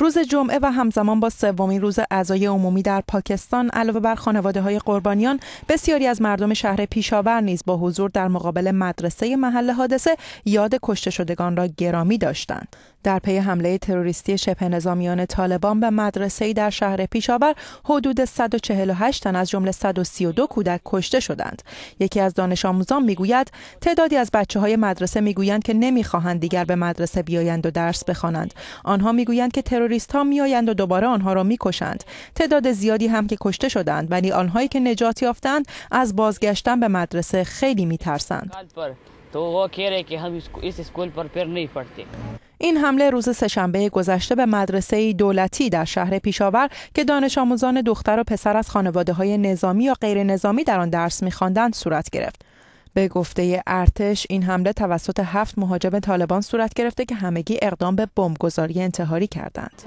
روز جمعه و همزمان با سومین روز عزای عمومی در پاکستان علاوه بر خانواده های قربانیان بسیاری از مردم شهر پیشاور نیز با حضور در مقابل مدرسه محل حادثه یاد کشته شدگان را گرامی داشتند در پی حمله تروریستی شبه نظامیان طالبان به مدرسه در شهر پیشاور حدود 148 تن از جمله 132 کودک کشته شدند یکی از دانش آموزان میگوید تعدادی از بچه های مدرسه میگویند که نمیخواهند دیگر به مدرسه بیایند و درس بخوانند آنها میگویند که تروریست ها میآیند و دوباره آنها را میکشند تعداد زیادی هم که کشته شدند ولی آنهایی که نجات یافتند از بازگشتن به مدرسه خیلی میترسند این حمله روز سهشنبه گذشته به مدرسه دولتی در شهر پیشاور که دانش آموزان دختر و پسر از خانواده های نظامی یا غیر نظامی در آن درس میخواندند صورت گرفت. به گفته ارتش این حمله توسط هفت مهاجم طالبان صورت گرفته که همگی اقدام به بمبگذاری انتحاری کردند.